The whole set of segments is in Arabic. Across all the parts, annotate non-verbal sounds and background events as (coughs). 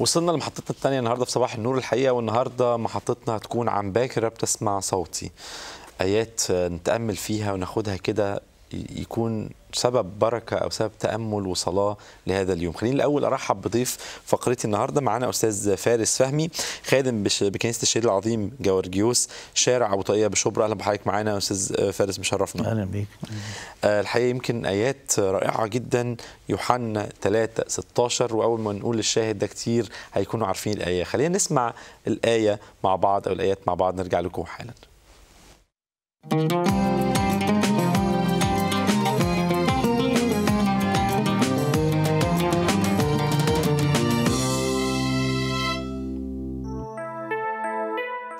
وصلنا لمحطتنا الثانيه النهارده في صباح النور الحقيقه والنهارده محطتنا هتكون عن باكره بتسمع صوتي ايات نتامل فيها وناخدها كده يكون سبب بركة أو سبب تأمل وصلاة لهذا اليوم خليني الأول أرحب بضيف فقرتي النهاردة معنا أستاذ فارس فهمي خادم بكنيسة الشهيد العظيم جورجيوس شارع أبو طاقية بشبرا أهلا بحضرتك معانا أستاذ فارس مشرفنا أهلا بيك آه، الحقيقة يمكن آيات رائعة جدا يوحنا 3 16 وأول ما نقول الشاهد ده كتير هيكونوا عارفين الآية خلينا نسمع الآية مع بعض أو الآيات مع بعض نرجع لكم حالا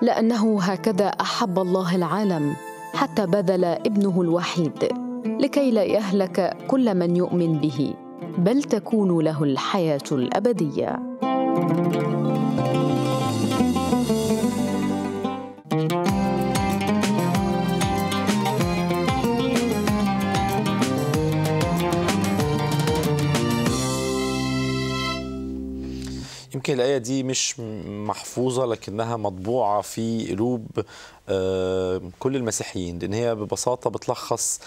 لانه هكذا احب الله العالم حتى بذل ابنه الوحيد لكي لا يهلك كل من يؤمن به بل تكون له الحياه الابديه thank you يمكن الآية دي مش محفوظة لكنها مطبوعة في قلوب آه، كل المسيحيين لأن هي ببساطة بتلخص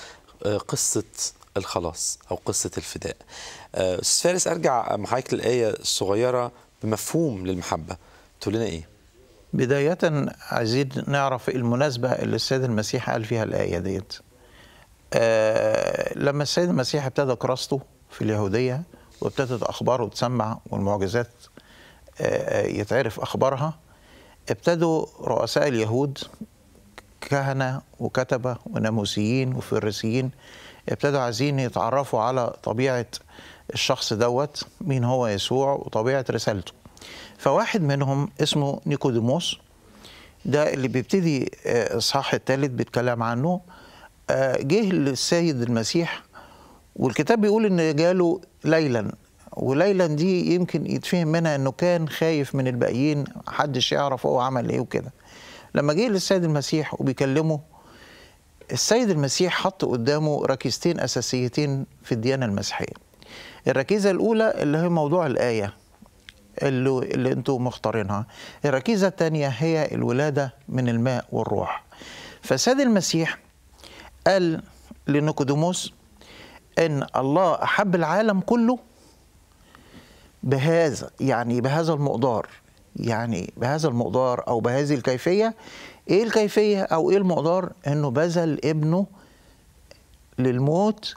آه، قصة الخلاص أو قصة الفداء آه، أستاذ فارس أرجع معاك للآية الصغيرة بمفهوم للمحبة تقول لنا إيه؟ بداية عايزين نعرف المناسبة اللي السيد المسيح قال فيها الآية ديت لما السيد المسيح ابتدى كراسته في اليهودية وابتدت أخباره تسمع والمعجزات يتعرف أخبارها ابتدوا رؤساء اليهود كهنة وكتبة وناموسيين وفرسيين ابتدوا عايزين يتعرفوا على طبيعة الشخص دوت مين هو يسوع وطبيعة رسالته فواحد منهم اسمه نيكوديموس ده اللي بيبتدي الصح آه، الثالث بيتكلم عنه آه، جه للسيد المسيح والكتاب بيقول ان جاله ليلا وليلا دي يمكن يتفهم منها انه كان خايف من الباقيين محدش يعرف هو عمل ايه وكده لما جه للسيد المسيح وبيكلمه السيد المسيح حط قدامه ركيزتين اساسيتين في الديانه المسيحيه الركيزه الاولى اللي هي موضوع الايه اللي, اللي انتوا مختارينها الركيزه الثانيه هي الولاده من الماء والروح فالسيد المسيح قال لنيقوديموس ان الله احب العالم كله بهذا يعني بهذا المقدار يعني بهذا المقدار او بهذه الكيفيه ايه الكيفيه او ايه المقدار انه بذل ابنه للموت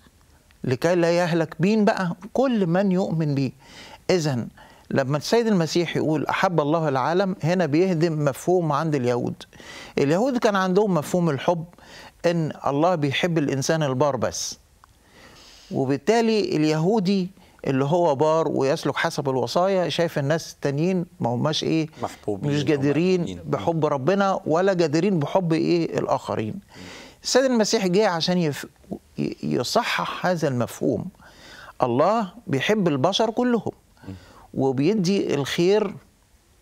لكي لا يهلك بين بقى كل من يؤمن به اذا لما السيد المسيح يقول احب الله العالم هنا بيهدم مفهوم عند اليهود اليهود كان عندهم مفهوم الحب ان الله بيحب الانسان البار بس وبالتالي اليهودي اللي هو بار ويسلك حسب الوصايا شايف الناس التانيين ما هماش ايه محبوبين مش قادرين بحب ربنا ولا جادرين بحب ايه الاخرين السيد المسيح جه عشان يف... يصحح هذا المفهوم الله بيحب البشر كلهم وبيدي الخير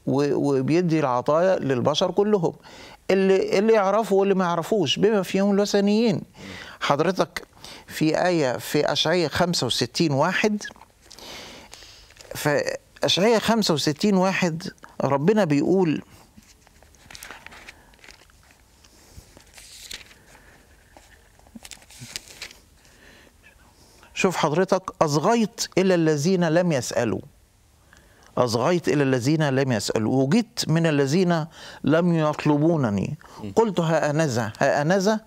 وبيدي العطايا للبشر كلهم اللي اللي يعرفوا واللي ما يعرفوش بما فيهم الوثنيين حضرتك في آية في أشعية 65 واحد فأشعية 65 واحد ربنا بيقول شوف حضرتك أصغيت إلى الذين لم يسألوا أصغيت إلى الذين لم يسألوا وجدت من الذين لم يطلبونني قلت ها أنذا ها أنذا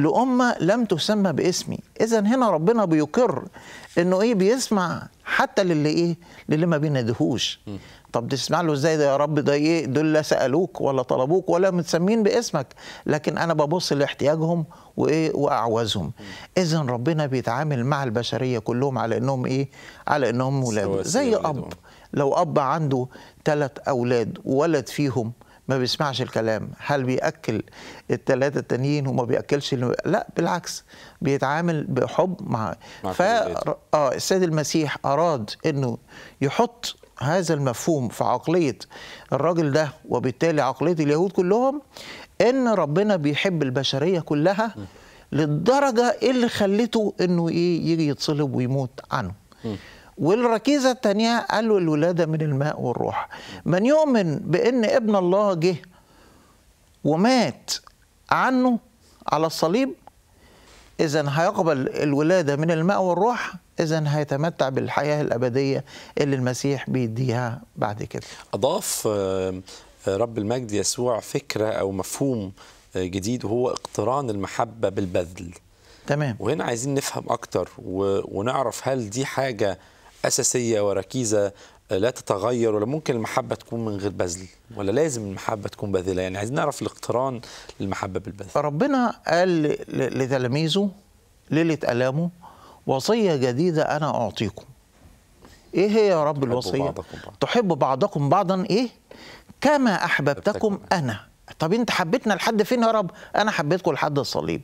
لأمة لم تسمى باسمي إذا هنا ربنا بيقر إنه إيه بيسمع حتى للي إيه للي ما بينادهوش طب تسمع له ازاي ده يا رب ده ايه دول لا سالوك ولا طلبوك ولا متسمين باسمك لكن انا ببص لاحتياجهم وايه واعوزهم اذا ربنا بيتعامل مع البشريه كلهم على انهم ايه على انهم ولاد زي اب لو اب عنده ثلاث اولاد وولد فيهم ما بيسمعش الكلام هل بيأكل الثلاثة التانيين وما بيأكلش اللي... لا بالعكس بيتعامل بحب مع, مع ف اه السيد المسيح أراد أنه يحط هذا المفهوم في عقلية الراجل ده وبالتالي عقلية اليهود كلهم أن ربنا بيحب البشرية كلها للدرجة اللي خلته أنه إيه يجي يتصلب ويموت عنه والركيزة الثانية قالوا الولادة من الماء والروح من يؤمن بأن ابن الله جه ومات عنه على الصليب إذا هيقبل الولادة من الماء والروح إذا هيتمتع بالحياة الأبدية اللي المسيح بيديها بعد كده أضاف آه، آه، رب المجد يسوع فكرة أو مفهوم آه، جديد وهو اقتران المحبة بالبذل تمام وهنا عايزين نفهم أكتر ونعرف هل دي حاجة اساسيه وركيزه آه، لا تتغير ولا ممكن المحبه تكون من غير بذل ولا لازم المحبه تكون باذله يعني عايزين نعرف الاقتران للمحبه بالبذل ربنا قال لتلاميذه ليله الامه وصيه جديده انا اعطيكم ايه هي يا رب الوصيه تحب بعضكم بعضا ايه كما احببتكم انا طب انت حبيتنا لحد فين يا رب انا حبيتكم لحد الصليب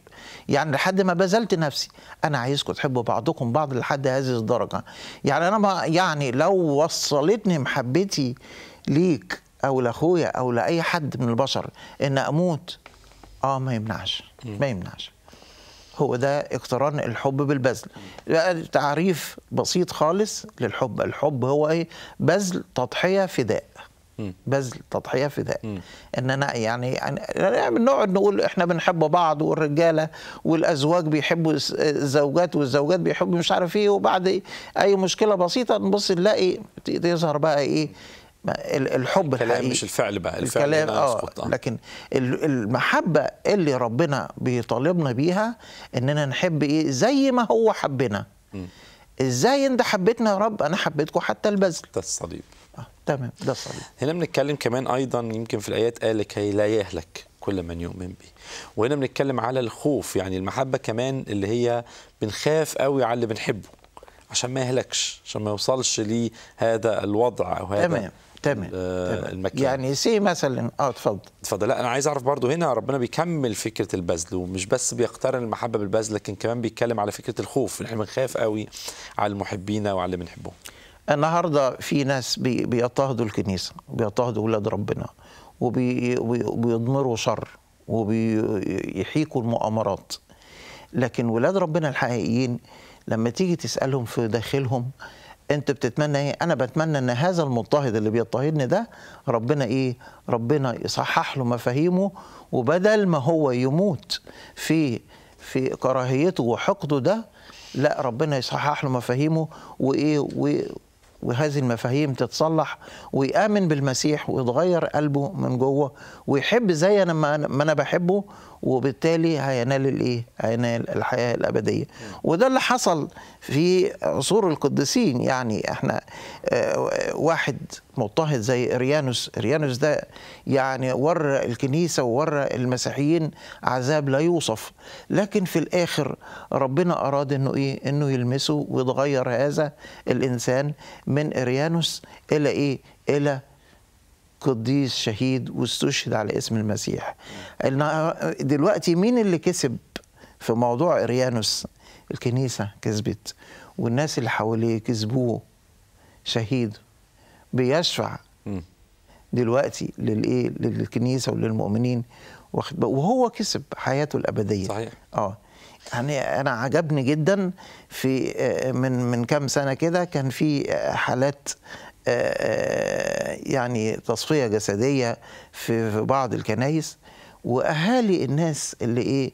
يعني لحد ما بذلت نفسي انا عايزكم تحبوا بعضكم بعض لحد هذه الدرجه يعني انا ما يعني لو وصلتني محبتي ليك او لاخويا او لاي حد من البشر ان اموت اه ما يمنعش ما يمنعش هو ده اقتران الحب بالبذل تعريف بسيط خالص للحب الحب هو ايه بذل تضحيه فداء بذل تضحيه فداء ان انا يعني بنقعد يعني يعني نقول احنا بنحب بعض والرجاله والازواج بيحبوا الزوجات والزوجات بيحبوا مش عارف ايه وبعد اي مشكله بسيطه نبص نلاقي يظهر بقى ايه الحب الكلام الحقيقي مش الفعل بقى الفعل الكلام آه،, اه لكن المحبه اللي ربنا بيطالبنا بيها اننا نحب ايه زي ما هو حبنا ازاي انت حبيتنا يا رب انا حبيتكم حتى البذل الصليب آه، تمام ده صحيح هنا بنتكلم كمان ايضا يمكن في الايات قال لك لا يهلك كل من يؤمن به وهنا بنتكلم على الخوف يعني المحبه كمان اللي هي بنخاف قوي على اللي بنحبه عشان ما يهلكش عشان ما يوصلش لهذا الوضع او هذا تمام تمام المكان يعني سي مثلا اه اتفضل اتفضل لا انا عايز اعرف برضو هنا ربنا بيكمل فكره البذل ومش بس بيقترن المحبه بالبذل لكن كمان بيتكلم على فكره الخوف احنا بنخاف قوي على المحبين وعلى اللي بنحبهم النهارده في ناس بيضطهدوا الكنيسه بيضطهدوا اولاد ربنا وبيضمروا شر وبيحيكوا المؤامرات لكن ولاد ربنا الحقيقيين لما تيجي تسالهم في داخلهم انت بتتمنى ايه انا بتمنى ان هذا المضطهد اللي بيضطهدني ده ربنا ايه ربنا يصحح له مفاهيمه وبدل ما هو يموت في في كراهيته وحقده ده لا ربنا يصحح له مفاهيمه وايه وهذه المفاهيم تتصلح ويآمن بالمسيح ويتغير قلبه من جوه ويحب زي أنا ما أنا بحبه وبالتالي هينال الايه؟ هينال الحياه الابديه وده اللي حصل في عصور القديسين يعني احنا آه، واحد مضطهد زي اريانوس، اريانوس ده يعني ورى الكنيسه وورى المسيحيين عذاب لا يوصف لكن في الاخر ربنا اراد انه ايه؟ انه يلمسه ويتغير هذا الانسان من اريانوس الى ايه؟ الى قديس شهيد واستشهد على اسم المسيح دلوقتي مين اللي كسب في موضوع اريانوس الكنيسه كسبت والناس اللي حواليه كسبوه شهيد بيشفع دلوقتي للايه للكنيسه وللمؤمنين واخد وهو كسب حياته الابديه صحيح اه يعني انا عجبني جدا في آه، من من كام سنه كده كان في آه، حالات آه، آه، يعني تصفيه جسديه في بعض الكنايس واهالي الناس اللي ايه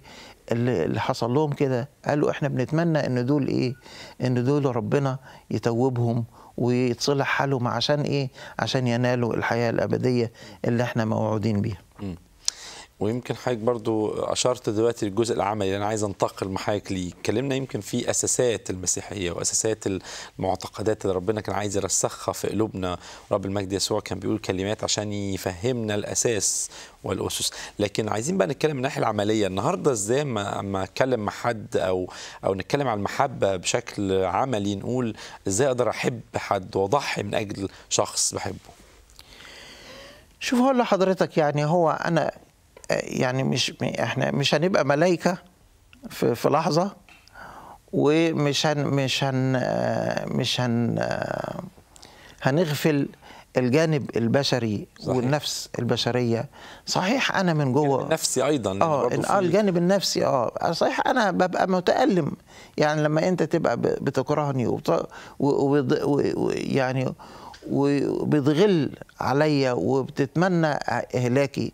اللي حصل لهم كده قالوا احنا بنتمنى ان دول ايه ان دول ربنا يتوبهم ويتصلح حالهم عشان ايه عشان ينالوا الحياه الابديه اللي احنا موعودين بيها ويمكن حضرتك برضو اشرت دلوقتي للجزء العملي اللي انا عايز انتقل معاك ليه اتكلمنا يمكن في اساسات المسيحيه واساسات المعتقدات اللي ربنا كان عايز يرسخها في قلوبنا رب المجد يسوع كان بيقول كلمات عشان يفهمنا الاساس والاسس لكن عايزين بقى نتكلم من الناحيه العمليه النهارده ازاي اما اتكلم مع حد او او نتكلم عن المحبه بشكل عملي نقول ازاي اقدر احب حد واضحي من اجل شخص بحبه شوف هقول لحضرتك يعني هو انا يعني مش احنا مش هنبقى ملائكه في, في لحظه ومش هن مش هن مش هن هنغفل الجانب البشري صحيح. والنفس البشريه صحيح انا من جوه يعني نفسي ايضا آه،, اه الجانب النفسي اه صحيح انا ببقى متالم يعني لما انت تبقى بتكرهني وبت... و... يعني وبتغل عليا وبتتمنى اهلاكي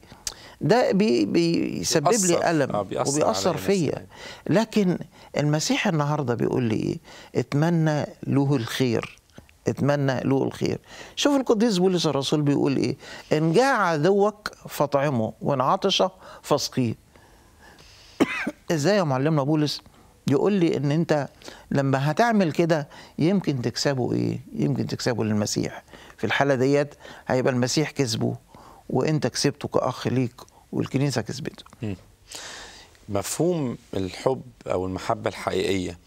ده بي بيسبب بيأثر. لي ألم آه وبيأثر فيا لكن المسيح النهارده بيقول لي إيه اتمنى له الخير اتمنى له الخير شوف القديس بولس الرسول بيقول ايه ان جاع عدوك فاطعمه وان عطش فاسقيه (coughs) ازاي يا معلمنا بولس يقول لي ان انت لما هتعمل كده يمكن تكسبه ايه يمكن تكسبه للمسيح في الحاله ديت هيبقى المسيح كسبه وانت كسبته كاخ ليك والكنيسه كسبته مفهوم الحب او المحبه الحقيقيه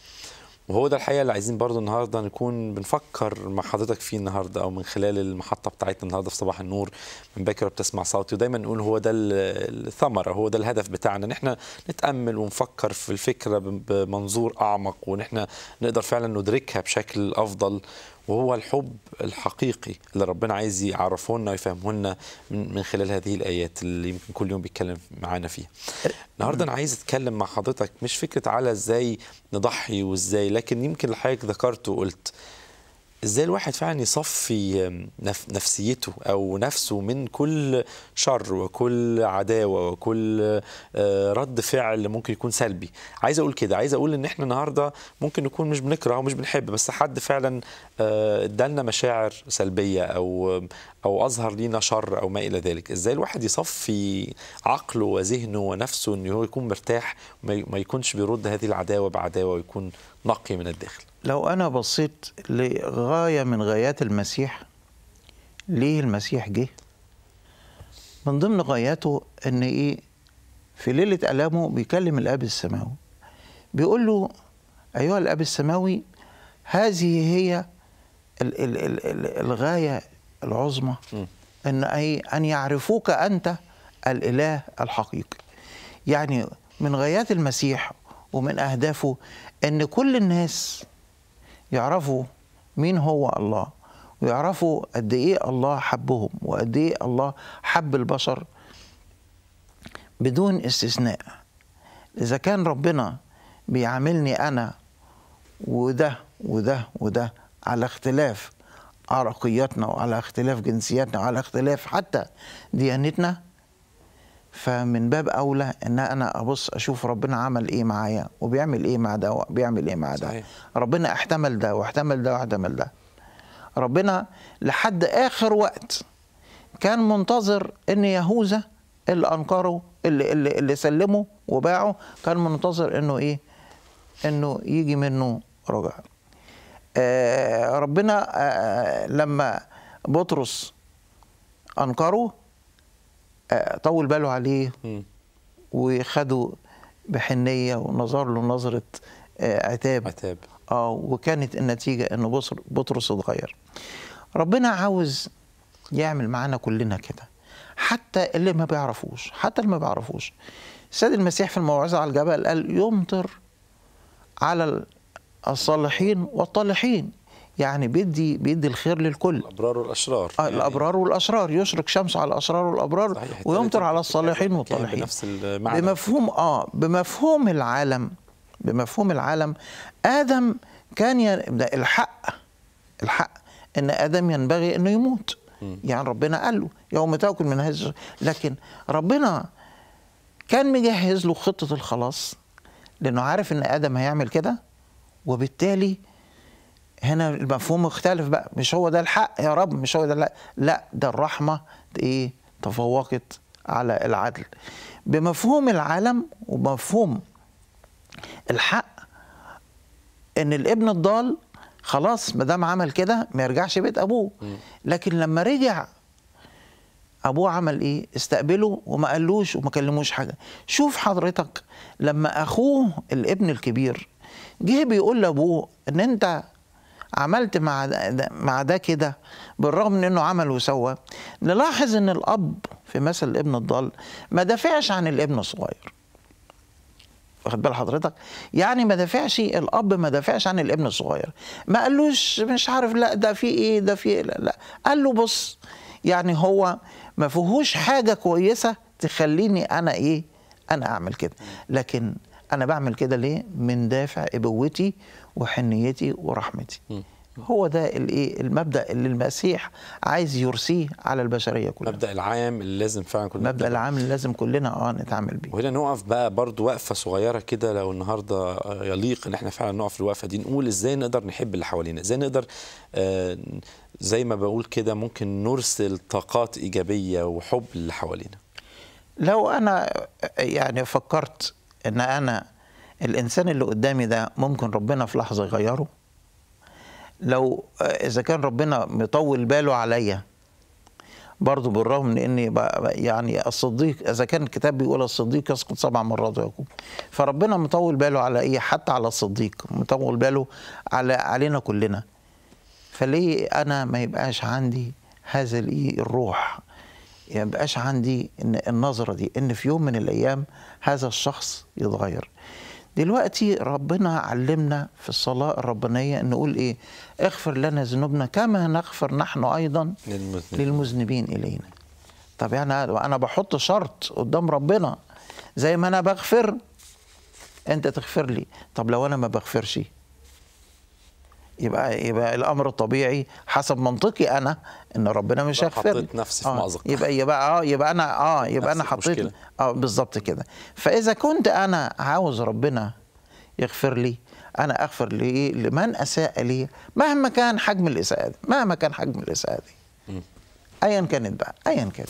وهو ده الحقيقه اللي عايزين برضو النهارده نكون بنفكر مع حضرتك فيه النهارده او من خلال المحطه بتاعتنا النهارده في صباح النور من باكر بتسمع صوتي ودايما نقول هو ده الثمره هو ده الهدف بتاعنا ان احنا نتامل ونفكر في الفكره بمنظور اعمق وان احنا نقدر فعلا ندركها بشكل افضل وهو الحب الحقيقي اللي ربنا عايز يعرفه لنا ويفهمه لنا من, خلال هذه الايات اللي يمكن كل يوم بيتكلم معانا فيها. النهارده انا عايز اتكلم مع حضرتك مش فكره على ازاي نضحي وازاي لكن يمكن الحقيقة ذكرت ذكرته وقلت ازاي الواحد فعلا يصفي نفسيته او نفسه من كل شر وكل عداوه وكل آه، رد فعل ممكن يكون سلبي عايز اقول كده عايز اقول ان احنا النهارده ممكن نكون مش بنكره ومش بنحب بس حد فعلا آه، ادالنا مشاعر سلبيه او او اظهر لينا شر او ما الى ذلك ازاي الواحد يصفي عقله وذهنه ونفسه انه هو يكون مرتاح ما يكونش بيرد هذه العداوه بعداوه ويكون نقي من الداخل لو انا بصيت لغايه من غايات المسيح ليه المسيح جه من ضمن غاياته ان ايه في ليله الامه بيكلم الاب السماوي بيقول له ايها الاب السماوي هذه هي الغايه العظمى ان اي ان يعرفوك انت الاله الحقيقي يعني من غايات المسيح ومن اهدافه ان كل الناس يعرفوا مين هو الله ويعرفوا قد ايه الله حبهم وقد ايه الله حب البشر بدون استثناء اذا كان ربنا بيعاملني انا وده وده وده على اختلاف عرقياتنا وعلى اختلاف جنسياتنا وعلى اختلاف حتى ديانتنا فمن باب اولى ان انا ابص اشوف ربنا عمل ايه معايا وبيعمل ايه مع ده وبيعمل ايه مع ده صحيح. ربنا احتمل ده واحتمل ده واحتمل ده ربنا لحد اخر وقت كان منتظر ان يهوذا اللي انكره اللي اللي, اللي سلمه وباعه كان منتظر انه ايه انه يجي منه رجع آه، ربنا آه، آه، لما بطرس انكره طول باله عليه وخده بحنيه ونظر له نظره عتاب عتاب اه وكانت النتيجه ان بطرس اتغير ربنا عاوز يعمل معانا كلنا كده حتى اللي ما بيعرفوش حتى اللي ما بيعرفوش السيد المسيح في الموعظه على الجبل قال يمطر على الصالحين والطالحين يعني بيدي بيدي الخير للكل الابرار والاشرار آه يعني الابرار والاشرار يشرق شمس على الاشرار والابرار ويمطر على الصالحين والطالحين بنفس المعنى بمفهوم اه بمفهوم العالم بمفهوم العالم ادم كان ي... الحق الحق ان ادم ينبغي انه يموت يعني ربنا قال له يوم تاكل من هذا لكن ربنا كان مجهز له خطه الخلاص لانه عارف ان ادم هيعمل كده وبالتالي هنا المفهوم مختلف بقى مش هو ده الحق يا رب مش هو ده لا لا ده الرحمه ايه تفوقت على العدل بمفهوم العالم ومفهوم الحق ان الابن الضال خلاص ما دام عمل كده ما يرجعش بيت ابوه لكن لما رجع ابوه عمل ايه استقبله وما قالوش وما كلموش حاجه شوف حضرتك لما اخوه الابن الكبير جه بيقول لابوه ان انت عملت مع ده مع ده كده بالرغم من انه عمل وسوى نلاحظ ان الاب في مثل الابن الضال ما دافعش عن الابن الصغير واخد بال حضرتك يعني ما دافعش الاب ما دافعش عن الابن الصغير ما قالوش مش عارف لا ده في ايه ده في إيه لا, لا قال له بص يعني هو ما فيهوش حاجه كويسه تخليني انا ايه انا اعمل كده لكن انا بعمل كده ليه من دافع ابوتي وحنيتي ورحمتي هو ده الايه المبدا اللي المسيح عايز يرسيه على البشريه كلها المبدا العام اللي لازم فعلا كلنا المبدا العام اللي لازم كلنا اه نتعامل بيه وهنا نقف بقى برضو وقفه صغيره كده لو النهارده يليق ان احنا فعلا نقف الوقفه دي نقول ازاي نقدر نحب اللي حوالينا ازاي نقدر آه زي ما بقول كده ممكن نرسل طاقات ايجابيه وحب اللي حوالينا لو انا يعني فكرت ان انا الانسان اللي قدامي ده ممكن ربنا في لحظه يغيره لو آه، اذا كان ربنا مطول باله عليا برضه بالرغم من اني يعني الصديق اذا كان الكتاب بيقول الصديق يسقط سبع مرات ويقوم فربنا مطول باله على ايه حتى على الصديق مطول باله على علينا كلنا فليه انا ما يبقاش عندي هذا الايه الروح يعني بقاش عندي النظرة دي إن في يوم من الأيام هذا الشخص يتغير دلوقتي ربنا علمنا في الصلاة الربانية أن نقول إيه اغفر لنا ذنوبنا كما نغفر نحن أيضا للمذنبين, للمذنبين إلينا طب يعني أنا بحط شرط قدام ربنا زي ما أنا بغفر أنت تغفر لي طب لو أنا ما بغفرش يبقى يبقى الامر الطبيعي حسب منطقي انا ان ربنا مش هيغفر حطيت نفسي في آه مأزق يبقى يبقى اه يبقى انا اه يبقى انا حطيت اه بالظبط كده فاذا كنت انا عاوز ربنا يغفر لي انا اغفر لي لمن اساء لي مهما كان حجم الاساءه دي مهما كان حجم الاساءه دي ايا كانت بقى ايا كانت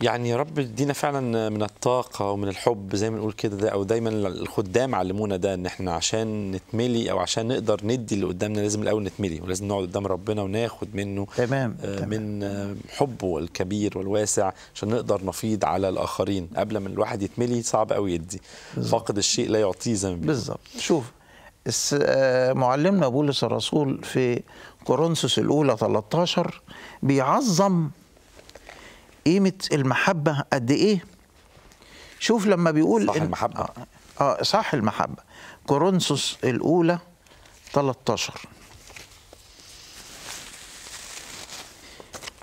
يعني يا رب ادينا فعلا من الطاقه ومن الحب زي ما بنقول كده ده او دايما الخدام علمونا ده ان احنا عشان نتملي او عشان نقدر ندي اللي قدامنا لازم الاول نتملي ولازم نقعد قدام ربنا وناخد منه تمام, آه تمام. من حبه الكبير والواسع عشان نقدر نفيض على الاخرين قبل ما الواحد يتملي صعب قوي يدي فاقد الشيء لا يعطيه زي ما بالظبط شوف آه، معلمنا بولس الرسول في كورنثوس الاولى 13 بيعظم قيمه المحبه قد ايه شوف لما بيقول صح المحبه آه،, اه, صح المحبه كورنثوس الاولى 13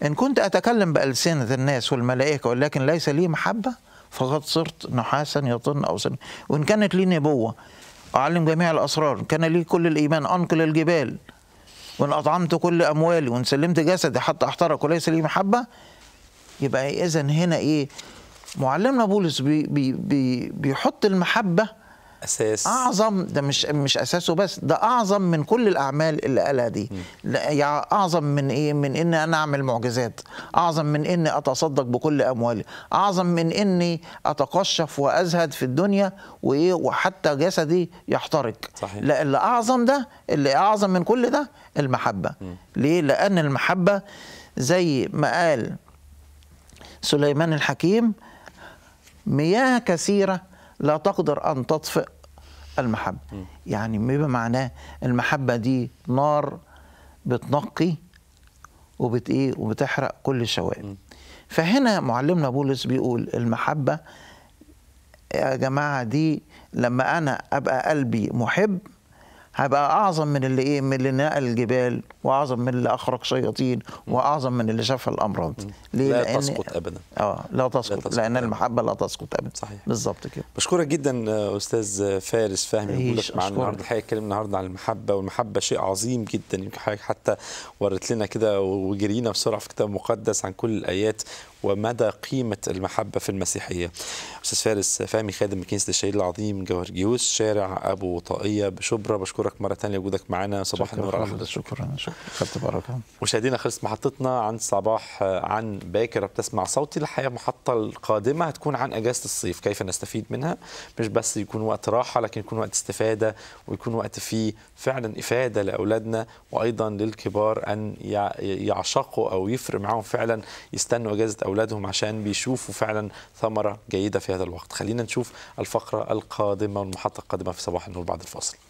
إن كنت أتكلم بألسنة الناس والملائكة ولكن ليس لي محبة فقد صرت نحاسا يطن أو سن وإن كانت لي نبوة أعلم جميع الأسرار كان لي كل الإيمان أنقل الجبال وإن أطعمت كل أموالي وإن سلمت جسدي حتى أحترق وليس لي محبة يبقى اذا هنا ايه معلمنا بولس بي بي بي بيحط المحبه اساس اعظم ده مش مش اساسه بس ده اعظم من كل الاعمال اللي قالها دي يعني اعظم من ايه من ان انا اعمل معجزات اعظم من اني اتصدق بكل اموالي اعظم من اني اتقشف وازهد في الدنيا وايه وحتى جسدي يحترق صحيح. لا اللي اعظم ده اللي اعظم من كل ده المحبه م. ليه لان المحبه زي ما قال سليمان الحكيم مياه كثيرة لا تقدر أن تطفئ المحبة يعني بما معناه المحبة دي نار بتنقي وبت إيه وبتحرق كل الشوائب فهنا معلمنا بولس بيقول المحبة يا جماعة دي لما أنا أبقى قلبي محب هبقى اعظم من اللي ايه من اللي نقل الجبال واعظم من اللي اخرج شياطين واعظم من اللي شاف الامراض ليه لا لأن تسقط ابدا اه لا تسقط, لا تسقط لان المحبه لا تسقط ابدا صحيح بالظبط كده بشكرك جدا استاذ فارس فهمي لك معانا النهارده الحقيقه اتكلمنا النهارده عن المحبه والمحبه شيء عظيم جدا يمكن حضرتك حتى ورت لنا كده وجرينا بسرعه في كتاب مقدس عن كل الايات ومدى قيمة المحبة في المسيحية أستاذ فارس فهمي خادم كنيسة الشهيد العظيم جيوس شارع أبو طائية بشبرا بشكرك مرة ثانية وجودك معنا صباح النور على شكرا شكرا شكرا بركة مشاهدينا خلصت محطتنا عن صباح عن باكر بتسمع صوتي الحقيقة محطة القادمة هتكون عن أجازة الصيف كيف نستفيد منها مش بس يكون وقت راحة لكن يكون وقت استفادة ويكون وقت فيه فعلا إفادة لأولادنا وأيضا للكبار أن يعشقوا أو يفرق معاهم فعلا يستنوا أجازة أولادهم عشان بيشوفوا فعلا ثمرة جيدة في هذا الوقت خلينا نشوف الفقرة القادمة والمحطة القادمة في صباح النور بعد الفاصل